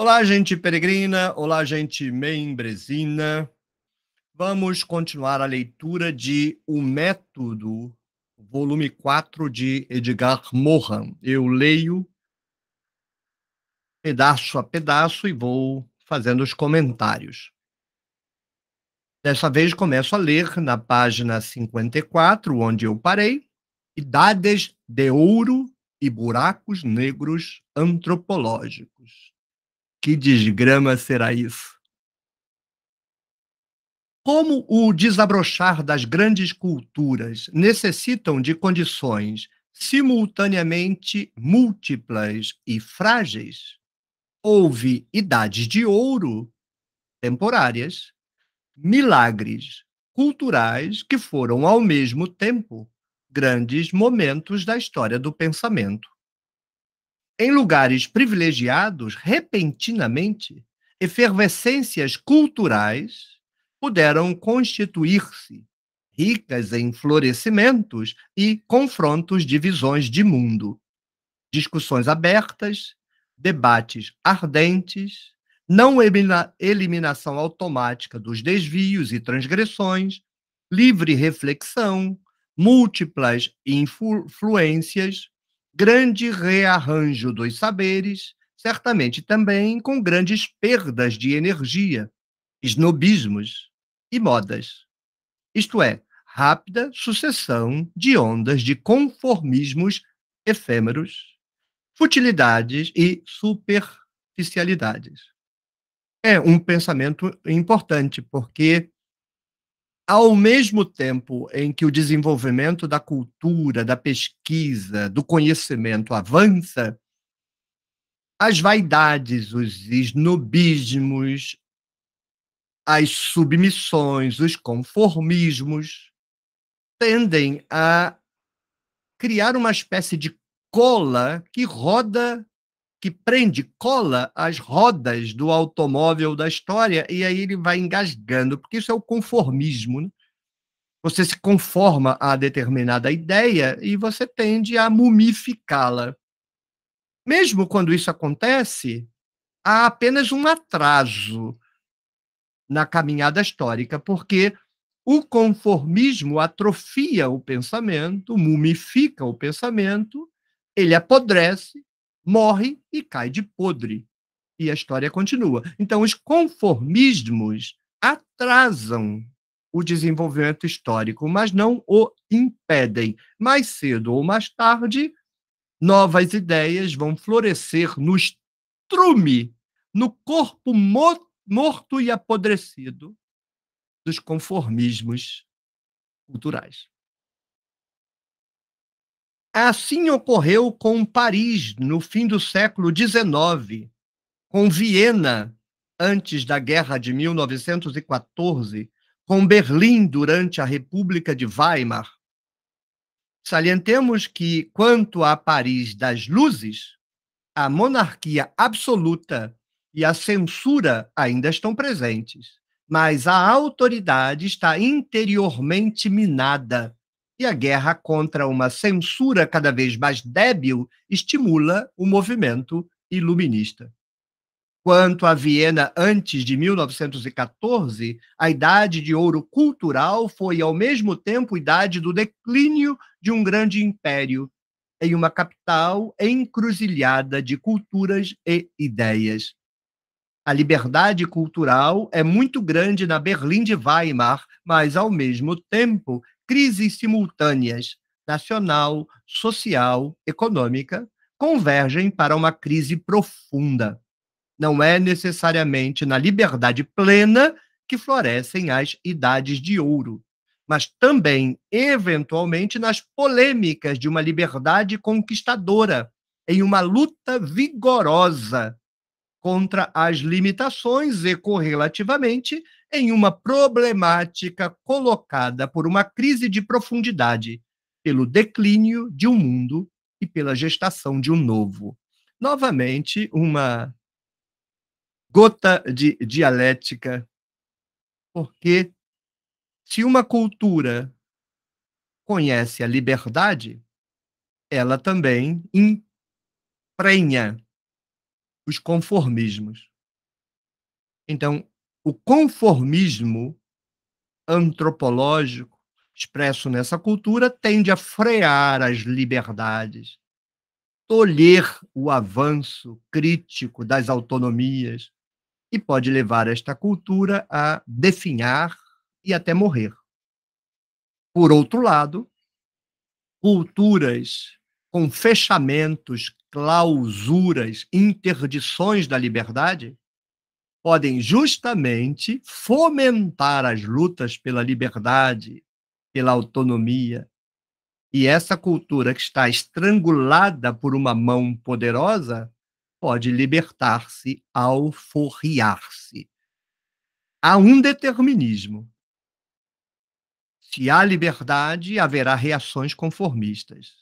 Olá, gente peregrina, olá, gente membresina. Vamos continuar a leitura de O Método, volume 4 de Edgar Morin. Eu leio pedaço a pedaço e vou fazendo os comentários. Dessa vez começo a ler na página 54, onde eu parei, Idades de Ouro e Buracos Negros Antropológicos. Que desgrama será isso? Como o desabrochar das grandes culturas necessitam de condições simultaneamente múltiplas e frágeis, houve idades de ouro temporárias, milagres culturais que foram ao mesmo tempo grandes momentos da história do pensamento em lugares privilegiados, repentinamente, efervescências culturais puderam constituir-se, ricas em florescimentos e confrontos de visões de mundo. Discussões abertas, debates ardentes, não eliminação automática dos desvios e transgressões, livre reflexão, múltiplas influências, grande rearranjo dos saberes, certamente também com grandes perdas de energia, snobismos e modas. Isto é, rápida sucessão de ondas de conformismos efêmeros, futilidades e superficialidades. É um pensamento importante, porque ao mesmo tempo em que o desenvolvimento da cultura, da pesquisa, do conhecimento avança, as vaidades, os snobismos, as submissões, os conformismos tendem a criar uma espécie de cola que roda que prende, cola as rodas do automóvel da história e aí ele vai engasgando, porque isso é o conformismo. Né? Você se conforma a determinada ideia e você tende a mumificá-la. Mesmo quando isso acontece, há apenas um atraso na caminhada histórica, porque o conformismo atrofia o pensamento, mumifica o pensamento, ele apodrece morre e cai de podre. E a história continua. Então, os conformismos atrasam o desenvolvimento histórico, mas não o impedem. Mais cedo ou mais tarde, novas ideias vão florescer no estrume, no corpo morto e apodrecido dos conformismos culturais. Assim ocorreu com Paris no fim do século XIX, com Viena antes da Guerra de 1914, com Berlim durante a República de Weimar. Salientemos que, quanto a Paris das Luzes, a monarquia absoluta e a censura ainda estão presentes, mas a autoridade está interiormente minada e a guerra contra uma censura cada vez mais débil estimula o movimento iluminista. Quanto a Viena antes de 1914, a idade de ouro cultural foi ao mesmo tempo idade do declínio de um grande império, em uma capital encruzilhada de culturas e ideias. A liberdade cultural é muito grande na Berlim de Weimar, mas, ao mesmo tempo, crises simultâneas nacional, social, econômica convergem para uma crise profunda. Não é necessariamente na liberdade plena que florescem as idades de ouro, mas também, eventualmente, nas polêmicas de uma liberdade conquistadora, em uma luta vigorosa contra as limitações e correlativamente em uma problemática colocada por uma crise de profundidade, pelo declínio de um mundo e pela gestação de um novo. Novamente, uma gota de dialética, porque se uma cultura conhece a liberdade, ela também emprenha os conformismos. Então, o conformismo antropológico expresso nessa cultura tende a frear as liberdades, tolher o avanço crítico das autonomias e pode levar esta cultura a definhar e até morrer. Por outro lado, culturas com fechamentos, clausuras, interdições da liberdade podem justamente fomentar as lutas pela liberdade, pela autonomia. E essa cultura que está estrangulada por uma mão poderosa pode libertar-se ao forriar-se. Há um determinismo. Se há liberdade, haverá reações conformistas.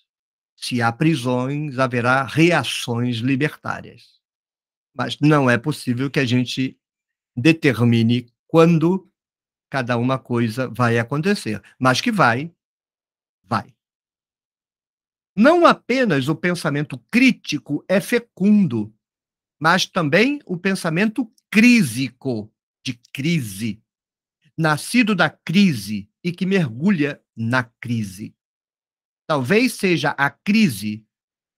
Se há prisões, haverá reações libertárias mas não é possível que a gente determine quando cada uma coisa vai acontecer, mas que vai, vai. Não apenas o pensamento crítico é fecundo, mas também o pensamento crísico, de crise, nascido da crise e que mergulha na crise. Talvez seja a crise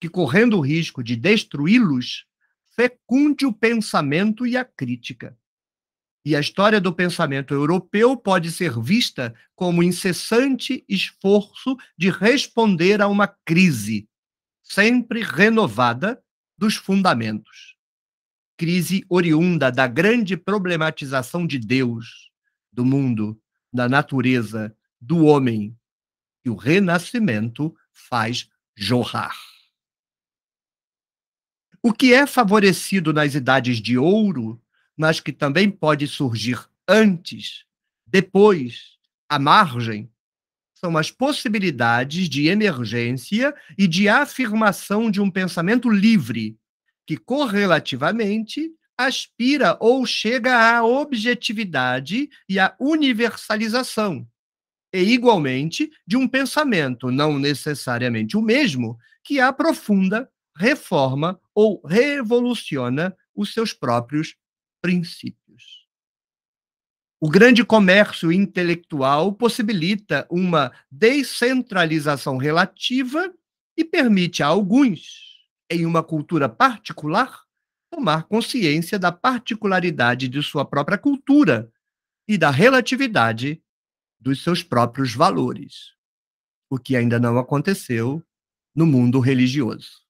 que, correndo o risco de destruí-los, fecunde o pensamento e a crítica. E a história do pensamento europeu pode ser vista como incessante esforço de responder a uma crise, sempre renovada, dos fundamentos. Crise oriunda da grande problematização de Deus, do mundo, da natureza, do homem, que o renascimento faz jorrar. O que é favorecido nas idades de ouro, mas que também pode surgir antes, depois, à margem, são as possibilidades de emergência e de afirmação de um pensamento livre, que correlativamente aspira ou chega à objetividade e à universalização, e igualmente de um pensamento, não necessariamente o mesmo, que aprofunda reforma ou revoluciona os seus próprios princípios. O grande comércio intelectual possibilita uma descentralização relativa e permite a alguns, em uma cultura particular, tomar consciência da particularidade de sua própria cultura e da relatividade dos seus próprios valores, o que ainda não aconteceu no mundo religioso.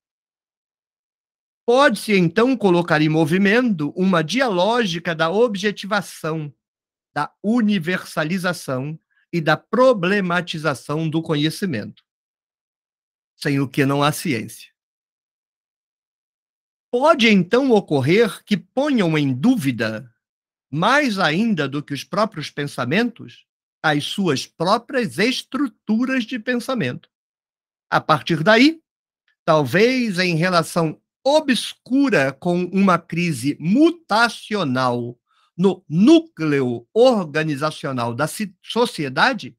Pode-se então colocar em movimento uma dialógica da objetivação, da universalização e da problematização do conhecimento, sem o que não há ciência. Pode então ocorrer que ponham em dúvida, mais ainda do que os próprios pensamentos, as suas próprias estruturas de pensamento. A partir daí, talvez em relação obscura com uma crise mutacional no núcleo organizacional da sociedade,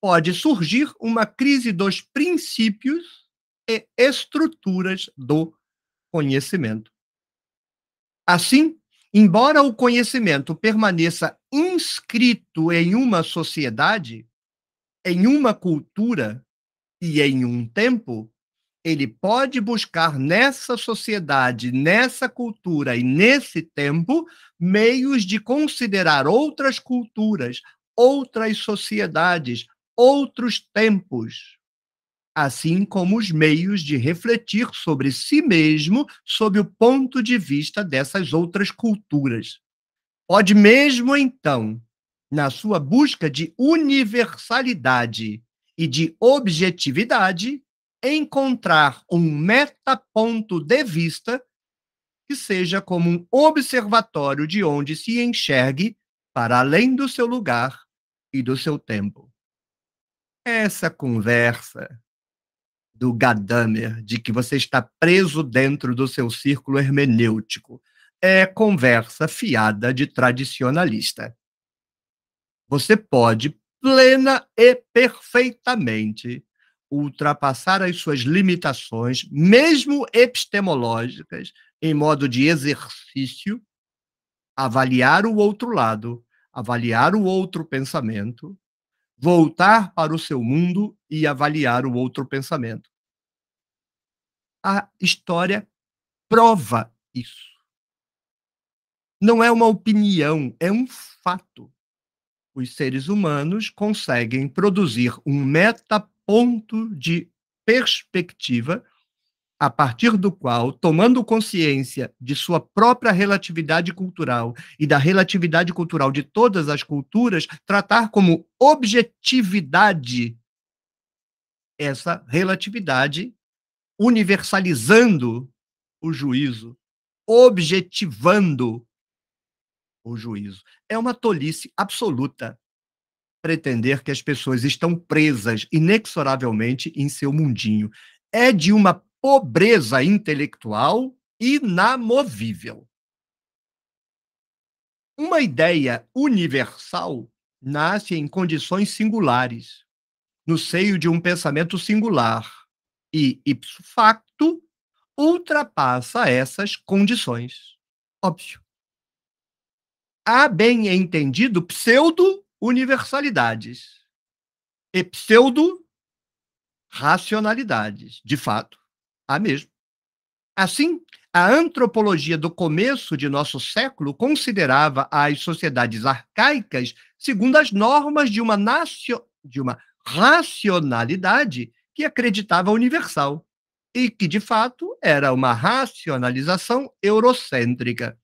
pode surgir uma crise dos princípios e estruturas do conhecimento. Assim, embora o conhecimento permaneça inscrito em uma sociedade, em uma cultura e em um tempo, ele pode buscar nessa sociedade, nessa cultura e nesse tempo meios de considerar outras culturas, outras sociedades, outros tempos, assim como os meios de refletir sobre si mesmo sob o ponto de vista dessas outras culturas. Pode mesmo então, na sua busca de universalidade e de objetividade, encontrar um metaponto de vista que seja como um observatório de onde se enxergue para além do seu lugar e do seu tempo. Essa conversa do Gadamer de que você está preso dentro do seu círculo hermenêutico é conversa fiada de tradicionalista. Você pode plena e perfeitamente ultrapassar as suas limitações, mesmo epistemológicas, em modo de exercício, avaliar o outro lado, avaliar o outro pensamento, voltar para o seu mundo e avaliar o outro pensamento. A história prova isso. Não é uma opinião, é um fato. Os seres humanos conseguem produzir um meta ponto de perspectiva a partir do qual, tomando consciência de sua própria relatividade cultural e da relatividade cultural de todas as culturas, tratar como objetividade essa relatividade, universalizando o juízo, objetivando o juízo. É uma tolice absoluta pretender que as pessoas estão presas inexoravelmente em seu mundinho. É de uma pobreza intelectual inamovível. Uma ideia universal nasce em condições singulares, no seio de um pensamento singular e, ipso facto, ultrapassa essas condições. Óbvio. Há bem entendido pseudo universalidades e pseudo-racionalidades. De fato, há mesmo. Assim, a antropologia do começo de nosso século considerava as sociedades arcaicas segundo as normas de uma, nacio... de uma racionalidade que acreditava universal e que, de fato, era uma racionalização eurocêntrica.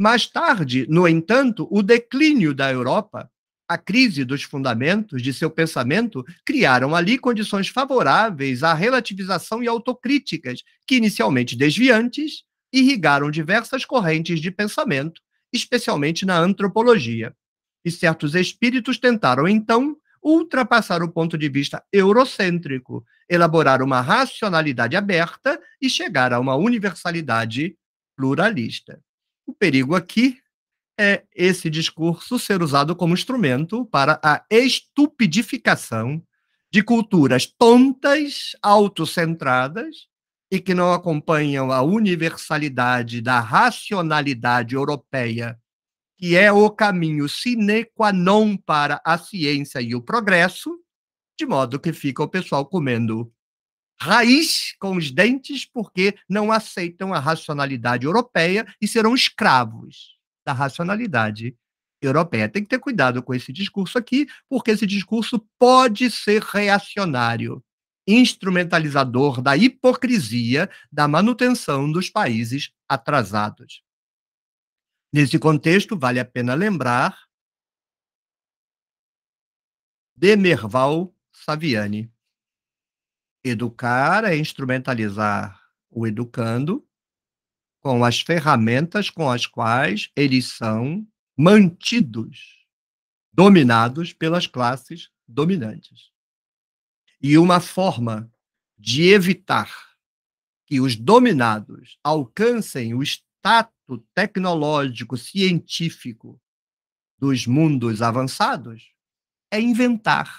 Mais tarde, no entanto, o declínio da Europa a crise dos fundamentos de seu pensamento criaram ali condições favoráveis à relativização e autocríticas, que inicialmente desviantes, irrigaram diversas correntes de pensamento, especialmente na antropologia. E certos espíritos tentaram então ultrapassar o ponto de vista eurocêntrico, elaborar uma racionalidade aberta e chegar a uma universalidade pluralista. O perigo aqui é esse discurso ser usado como instrumento para a estupidificação de culturas tontas, autocentradas e que não acompanham a universalidade da racionalidade europeia, que é o caminho sine qua non para a ciência e o progresso, de modo que fica o pessoal comendo raiz com os dentes porque não aceitam a racionalidade europeia e serão escravos da racionalidade europeia. Tem que ter cuidado com esse discurso aqui, porque esse discurso pode ser reacionário, instrumentalizador da hipocrisia da manutenção dos países atrasados. Nesse contexto, vale a pena lembrar Demerval Saviani. Educar é instrumentalizar o educando com as ferramentas com as quais eles são mantidos, dominados pelas classes dominantes. E uma forma de evitar que os dominados alcancem o status tecnológico, científico dos mundos avançados é inventar,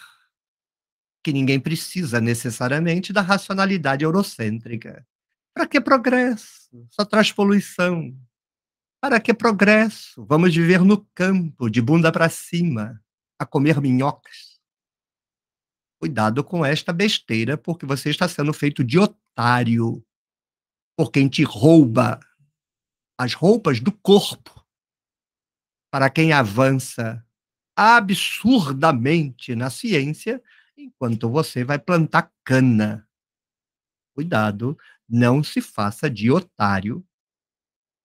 que ninguém precisa necessariamente da racionalidade eurocêntrica. Para que progresso? Só traz poluição. Para que progresso? Vamos viver no campo, de bunda para cima, a comer minhocas. Cuidado com esta besteira, porque você está sendo feito de otário por quem te rouba as roupas do corpo, para quem avança absurdamente na ciência, enquanto você vai plantar cana. Cuidado, não se faça de otário,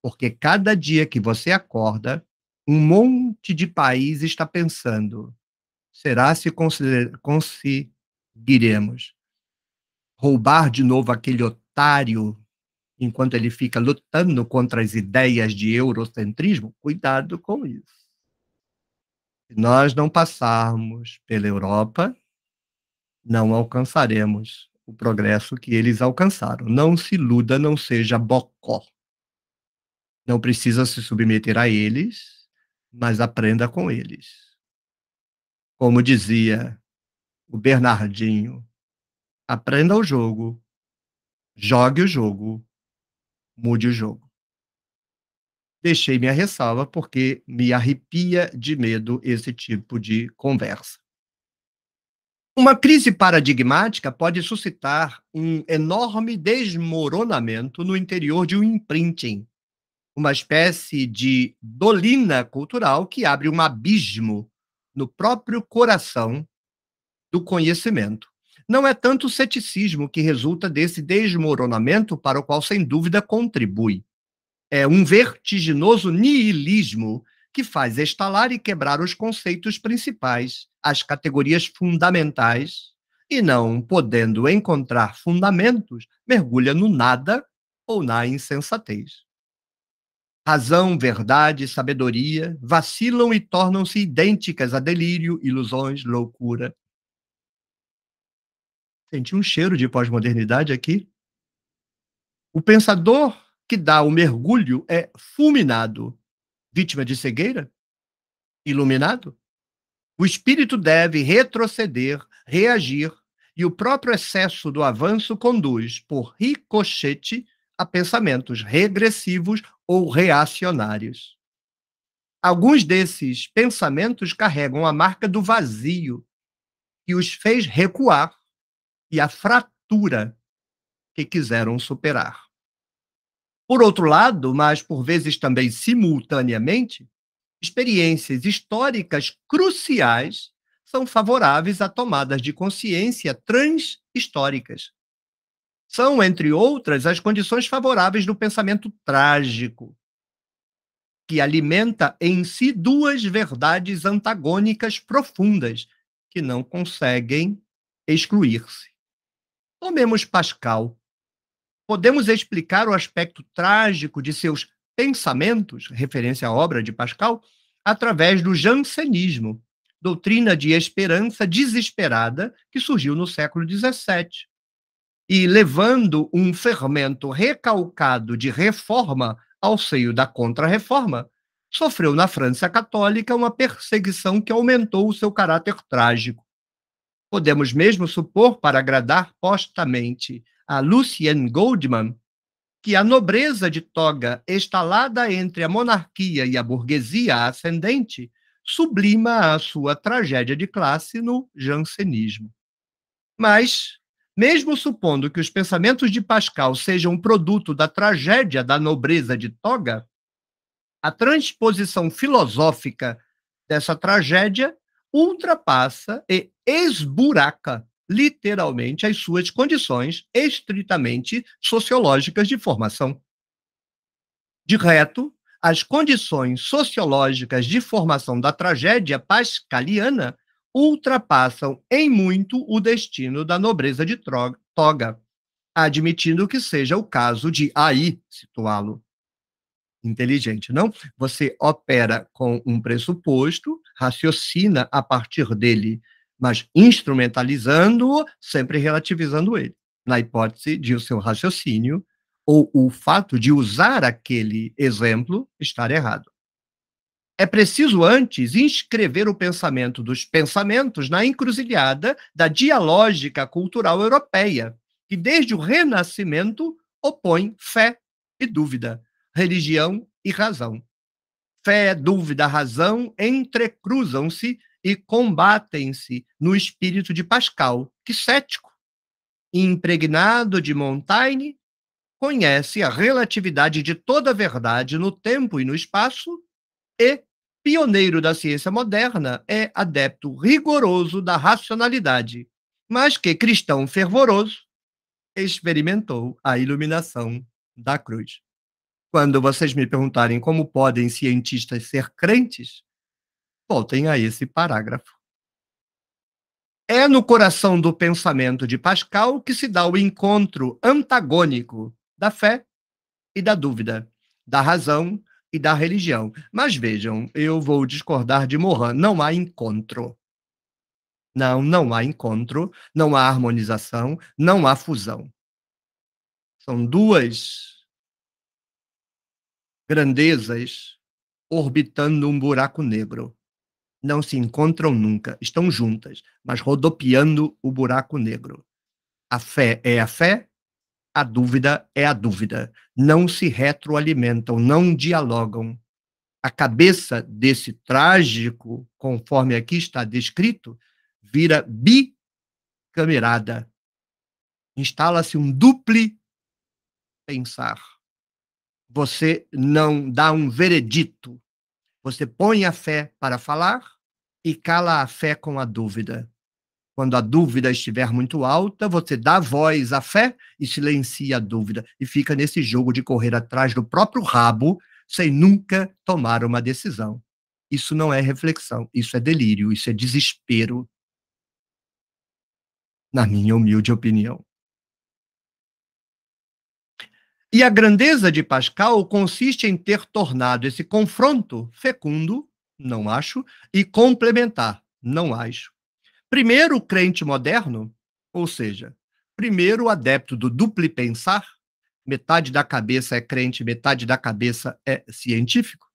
porque cada dia que você acorda, um monte de país está pensando: será se conseguiremos roubar de novo aquele otário enquanto ele fica lutando contra as ideias de eurocentrismo? Cuidado com isso. Se nós não passarmos pela Europa, não alcançaremos o progresso que eles alcançaram. Não se iluda, não seja bocó. Não precisa se submeter a eles, mas aprenda com eles. Como dizia o Bernardinho, aprenda o jogo, jogue o jogo, mude o jogo. Deixei minha ressalva porque me arrepia de medo esse tipo de conversa. Uma crise paradigmática pode suscitar um enorme desmoronamento no interior de um imprinting, uma espécie de dolina cultural que abre um abismo no próprio coração do conhecimento. Não é tanto o ceticismo que resulta desse desmoronamento, para o qual, sem dúvida, contribui. É um vertiginoso niilismo que faz estalar e quebrar os conceitos principais as categorias fundamentais e, não podendo encontrar fundamentos, mergulha no nada ou na insensatez. Razão, verdade, sabedoria vacilam e tornam-se idênticas a delírio, ilusões, loucura. Senti um cheiro de pós-modernidade aqui. O pensador que dá o mergulho é fulminado, vítima de cegueira, iluminado, o espírito deve retroceder, reagir, e o próprio excesso do avanço conduz, por ricochete, a pensamentos regressivos ou reacionários. Alguns desses pensamentos carregam a marca do vazio, que os fez recuar, e a fratura que quiseram superar. Por outro lado, mas por vezes também simultaneamente, experiências históricas cruciais são favoráveis a tomadas de consciência transhistóricas. São, entre outras, as condições favoráveis do pensamento trágico, que alimenta em si duas verdades antagônicas profundas que não conseguem excluir-se. Tomemos Pascal. Podemos explicar o aspecto trágico de seus pensamentos, referência à obra de Pascal, através do jansenismo, doutrina de esperança desesperada que surgiu no século XVII. E levando um fermento recalcado de reforma ao seio da Contra-Reforma, sofreu na França Católica uma perseguição que aumentou o seu caráter trágico. Podemos mesmo supor, para agradar postamente a Lucien Goldman, que a nobreza de toga, estalada entre a monarquia e a burguesia ascendente, sublima a sua tragédia de classe no jansenismo. Mas, mesmo supondo que os pensamentos de Pascal sejam produto da tragédia da nobreza de toga, a transposição filosófica dessa tragédia ultrapassa e esburaca literalmente as suas condições estritamente sociológicas de formação. De reto, as condições sociológicas de formação da tragédia pascaliana ultrapassam em muito o destino da nobreza de toga, admitindo que seja o caso de aí situá-lo. Inteligente, não? Você opera com um pressuposto, raciocina a partir dele, mas instrumentalizando-o, sempre relativizando ele, na hipótese de o seu raciocínio ou o fato de usar aquele exemplo estar errado. É preciso antes inscrever o pensamento dos pensamentos na encruzilhada da dialógica cultural europeia, que desde o Renascimento opõe fé e dúvida, religião e razão. Fé, dúvida, razão entrecruzam-se e combatem-se no espírito de Pascal, que cético, impregnado de Montaigne, conhece a relatividade de toda a verdade no tempo e no espaço e pioneiro da ciência moderna, é adepto rigoroso da racionalidade, mas que cristão fervoroso experimentou a iluminação da cruz. Quando vocês me perguntarem como podem cientistas ser crentes, Voltem a esse parágrafo. É no coração do pensamento de Pascal que se dá o encontro antagônico da fé e da dúvida, da razão e da religião. Mas vejam, eu vou discordar de Morin, não há encontro. Não, não há encontro, não há harmonização, não há fusão. São duas grandezas orbitando um buraco negro não se encontram nunca, estão juntas, mas rodopiando o buraco negro. A fé é a fé, a dúvida é a dúvida. Não se retroalimentam, não dialogam. A cabeça desse trágico, conforme aqui está descrito, vira bicamerada. Instala-se um dupli pensar. Você não dá um veredito. Você põe a fé para falar e cala a fé com a dúvida. Quando a dúvida estiver muito alta, você dá voz à fé e silencia a dúvida e fica nesse jogo de correr atrás do próprio rabo sem nunca tomar uma decisão. Isso não é reflexão, isso é delírio, isso é desespero. Na minha humilde opinião. E a grandeza de Pascal consiste em ter tornado esse confronto fecundo não acho. E complementar? Não acho. Primeiro, o crente moderno, ou seja, primeiro o adepto do duplo pensar, metade da cabeça é crente, metade da cabeça é científico,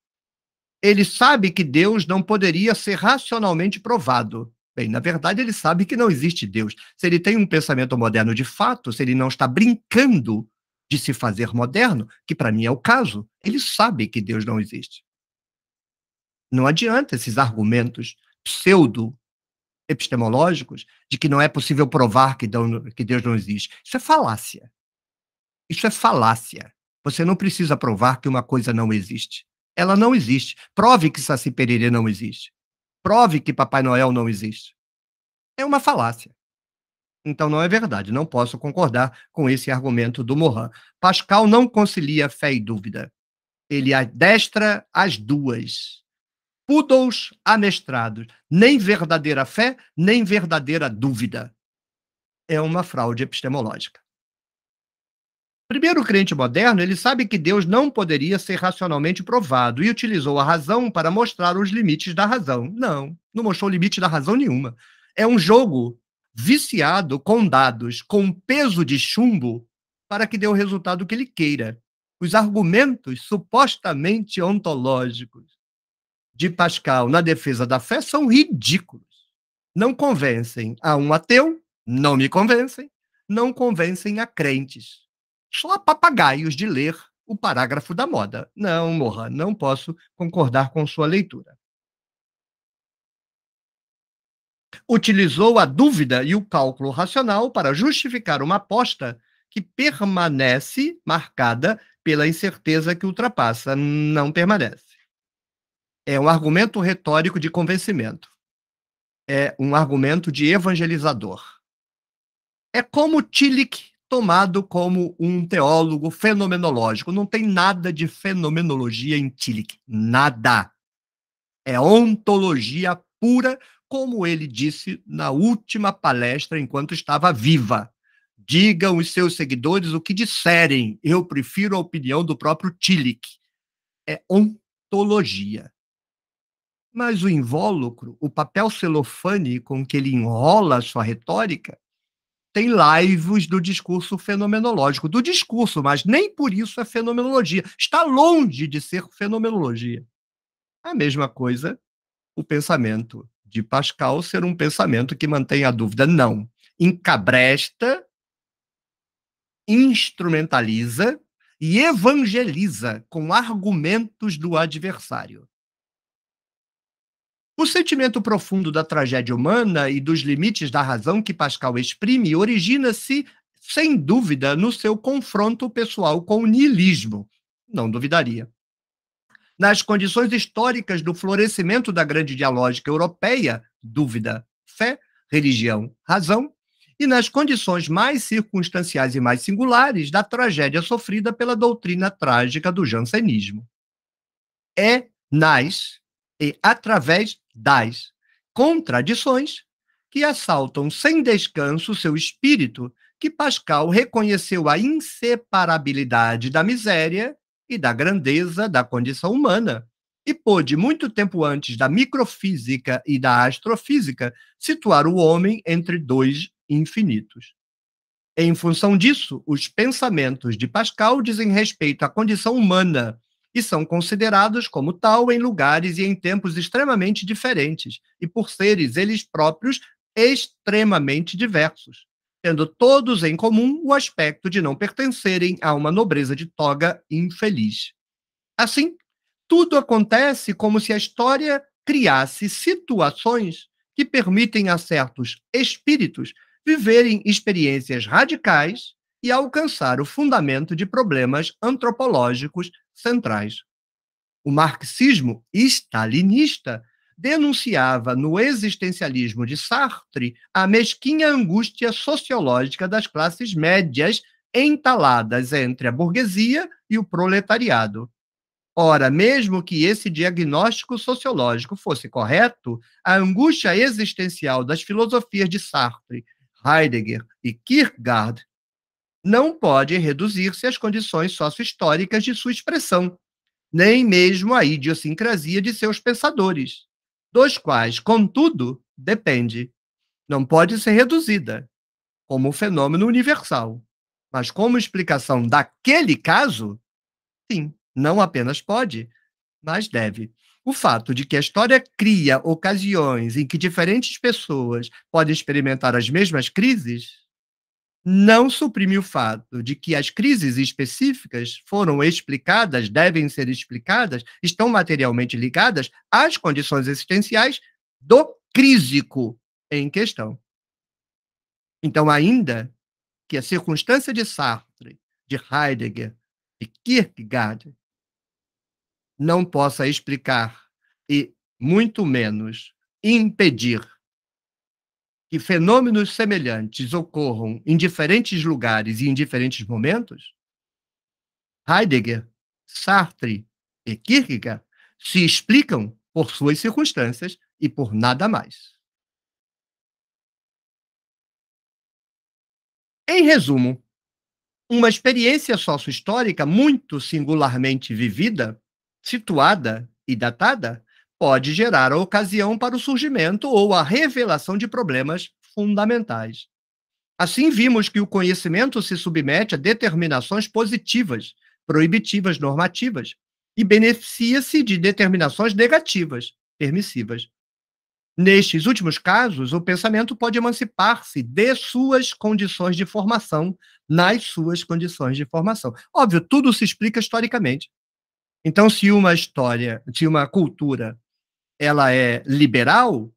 ele sabe que Deus não poderia ser racionalmente provado. Bem, na verdade, ele sabe que não existe Deus. Se ele tem um pensamento moderno de fato, se ele não está brincando de se fazer moderno, que para mim é o caso, ele sabe que Deus não existe. Não adianta esses argumentos pseudo epistemológicos de que não é possível provar que Deus não existe. Isso é falácia. Isso é falácia. Você não precisa provar que uma coisa não existe. Ela não existe. Prove que Saci perere não existe. Prove que Papai Noel não existe. É uma falácia. Então não é verdade. Não posso concordar com esse argumento do Morin. Pascal não concilia fé e dúvida. Ele adestra as duas poodles amestrados. Nem verdadeira fé, nem verdadeira dúvida. É uma fraude epistemológica. Primeiro, o crente moderno, ele sabe que Deus não poderia ser racionalmente provado e utilizou a razão para mostrar os limites da razão. Não, não mostrou limite da razão nenhuma. É um jogo viciado com dados, com peso de chumbo, para que dê o resultado que ele queira. Os argumentos supostamente ontológicos de Pascal na defesa da fé são ridículos. Não convencem a um ateu, não me convencem, não convencem a crentes. Só a papagaios de ler o parágrafo da moda. Não, morra, não posso concordar com sua leitura. Utilizou a dúvida e o cálculo racional para justificar uma aposta que permanece marcada pela incerteza que ultrapassa, não permanece é um argumento retórico de convencimento. É um argumento de evangelizador. É como Tillich tomado como um teólogo fenomenológico. Não tem nada de fenomenologia em Tillich, nada. É ontologia pura, como ele disse na última palestra enquanto estava viva. Digam os seus seguidores o que disserem. Eu prefiro a opinião do próprio Tillich. É ontologia. Mas o invólucro, o papel celofane com que ele enrola a sua retórica, tem laivos do discurso fenomenológico, do discurso, mas nem por isso é fenomenologia. Está longe de ser fenomenologia. A mesma coisa o pensamento de Pascal ser um pensamento que mantém a dúvida. Não. Encabresta, instrumentaliza e evangeliza com argumentos do adversário. O sentimento profundo da tragédia humana e dos limites da razão que Pascal exprime origina-se, sem dúvida, no seu confronto pessoal com o niilismo. Não duvidaria. Nas condições históricas do florescimento da grande dialógica europeia, dúvida, fé, religião, razão, e nas condições mais circunstanciais e mais singulares da tragédia sofrida pela doutrina trágica do jansenismo. É nas e através das contradições que assaltam sem descanso seu espírito, que Pascal reconheceu a inseparabilidade da miséria e da grandeza da condição humana, e pôde, muito tempo antes da microfísica e da astrofísica, situar o homem entre dois infinitos. Em função disso, os pensamentos de Pascal dizem respeito à condição humana e são considerados como tal em lugares e em tempos extremamente diferentes, e por seres eles próprios extremamente diversos, tendo todos em comum o aspecto de não pertencerem a uma nobreza de toga infeliz. Assim, tudo acontece como se a história criasse situações que permitem a certos espíritos viverem experiências radicais e alcançar o fundamento de problemas antropológicos centrais. O marxismo stalinista denunciava no existencialismo de Sartre a mesquinha angústia sociológica das classes médias entaladas entre a burguesia e o proletariado. Ora, mesmo que esse diagnóstico sociológico fosse correto, a angústia existencial das filosofias de Sartre, Heidegger e Kierkegaard não pode reduzir-se às condições sócio-históricas de sua expressão, nem mesmo à idiosincrasia de seus pensadores, dos quais, contudo, depende. Não pode ser reduzida como um fenômeno universal, mas como explicação daquele caso, sim, não apenas pode, mas deve. O fato de que a história cria ocasiões em que diferentes pessoas podem experimentar as mesmas crises não suprime o fato de que as crises específicas foram explicadas, devem ser explicadas, estão materialmente ligadas às condições existenciais do crísico em questão. Então, ainda que a circunstância de Sartre, de Heidegger, de Kierkegaard não possa explicar e muito menos impedir que fenômenos semelhantes ocorram em diferentes lugares e em diferentes momentos, Heidegger, Sartre e Kierkegaard se explicam por suas circunstâncias e por nada mais. Em resumo, uma experiência sócio-histórica muito singularmente vivida, situada e datada pode gerar a ocasião para o surgimento ou a revelação de problemas fundamentais. Assim, vimos que o conhecimento se submete a determinações positivas, proibitivas, normativas, e beneficia-se de determinações negativas, permissivas. Nestes últimos casos, o pensamento pode emancipar-se de suas condições de formação, nas suas condições de formação. Óbvio, tudo se explica historicamente. Então, se uma história, se uma cultura ela é liberal,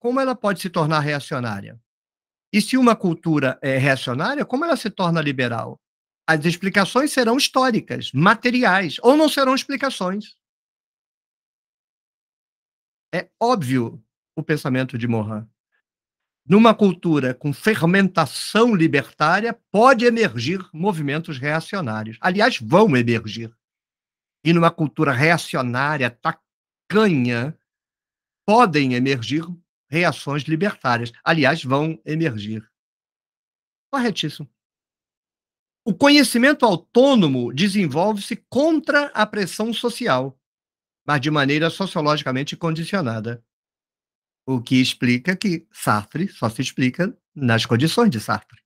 como ela pode se tornar reacionária? E se uma cultura é reacionária, como ela se torna liberal? As explicações serão históricas, materiais, ou não serão explicações. É óbvio o pensamento de Morin. Numa cultura com fermentação libertária, pode emergir movimentos reacionários. Aliás, vão emergir. E numa cultura reacionária, tacanha, podem emergir reações libertárias. Aliás, vão emergir. Corretíssimo. O conhecimento autônomo desenvolve-se contra a pressão social, mas de maneira sociologicamente condicionada. O que explica que Sartre só se explica nas condições de Sartre.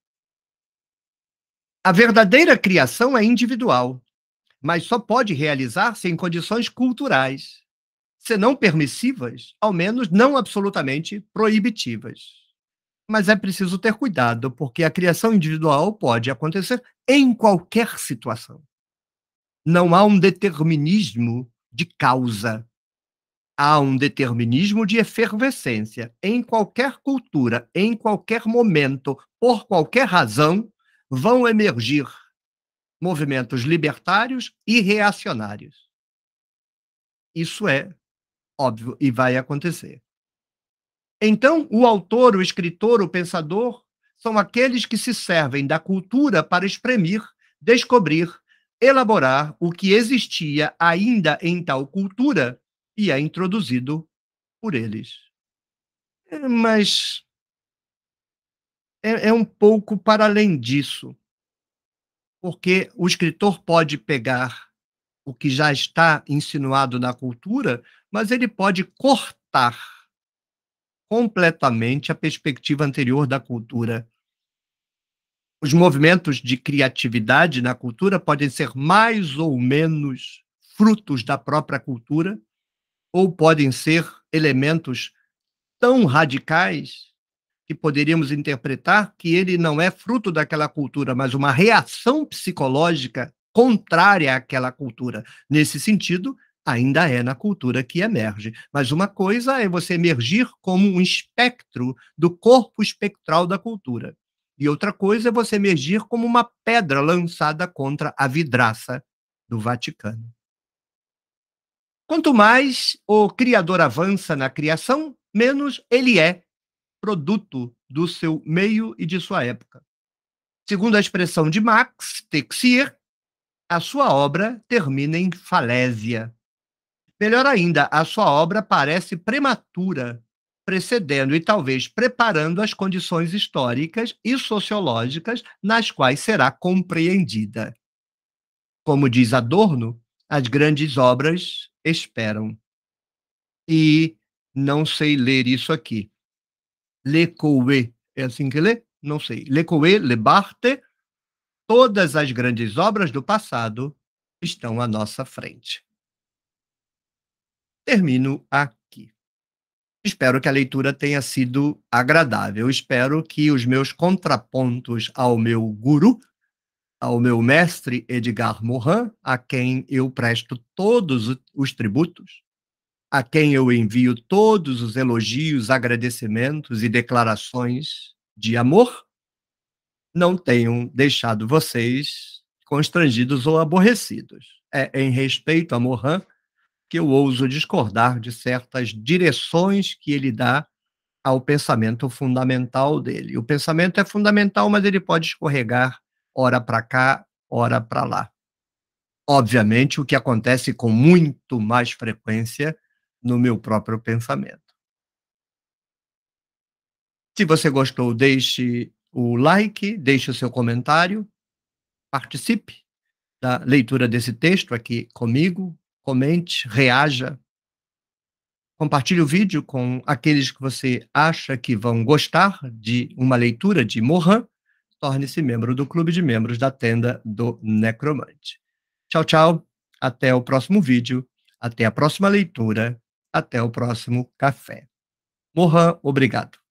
A verdadeira criação é individual, mas só pode realizar-se em condições culturais se não permissivas, ao menos não absolutamente proibitivas. Mas é preciso ter cuidado, porque a criação individual pode acontecer em qualquer situação. Não há um determinismo de causa. Há um determinismo de efervescência. Em qualquer cultura, em qualquer momento, por qualquer razão, vão emergir movimentos libertários e reacionários. Isso é Óbvio, e vai acontecer. Então, o autor, o escritor, o pensador são aqueles que se servem da cultura para exprimir, descobrir, elaborar o que existia ainda em tal cultura e é introduzido por eles. É, mas é, é um pouco para além disso, porque o escritor pode pegar o que já está insinuado na cultura mas ele pode cortar completamente a perspectiva anterior da cultura. Os movimentos de criatividade na cultura podem ser mais ou menos frutos da própria cultura, ou podem ser elementos tão radicais que poderíamos interpretar que ele não é fruto daquela cultura, mas uma reação psicológica contrária àquela cultura. Nesse sentido, ainda é na cultura que emerge. Mas uma coisa é você emergir como um espectro do corpo espectral da cultura. E outra coisa é você emergir como uma pedra lançada contra a vidraça do Vaticano. Quanto mais o criador avança na criação, menos ele é produto do seu meio e de sua época. Segundo a expressão de Max Texier, a sua obra termina em falésia, Melhor ainda, a sua obra parece prematura, precedendo e talvez preparando as condições históricas e sociológicas nas quais será compreendida. Como diz Adorno, as grandes obras esperam. E não sei ler isso aqui. Le Coué, é assim que lê? Não sei. Le Coué, Le Barthes, todas as grandes obras do passado estão à nossa frente termino aqui. Espero que a leitura tenha sido agradável. Espero que os meus contrapontos ao meu guru, ao meu mestre Edgar Morin, a quem eu presto todos os tributos, a quem eu envio todos os elogios, agradecimentos e declarações de amor, não tenham deixado vocês constrangidos ou aborrecidos. É em respeito a Morin que eu ouso discordar de certas direções que ele dá ao pensamento fundamental dele. O pensamento é fundamental, mas ele pode escorregar ora para cá, ora para lá. Obviamente, o que acontece com muito mais frequência no meu próprio pensamento. Se você gostou, deixe o like, deixe o seu comentário, participe da leitura desse texto aqui comigo, comente, reaja, compartilhe o vídeo com aqueles que você acha que vão gostar de uma leitura de Mohan, torne-se membro do clube de membros da tenda do Necromante. Tchau, tchau, até o próximo vídeo, até a próxima leitura, até o próximo café. Mohan, obrigado.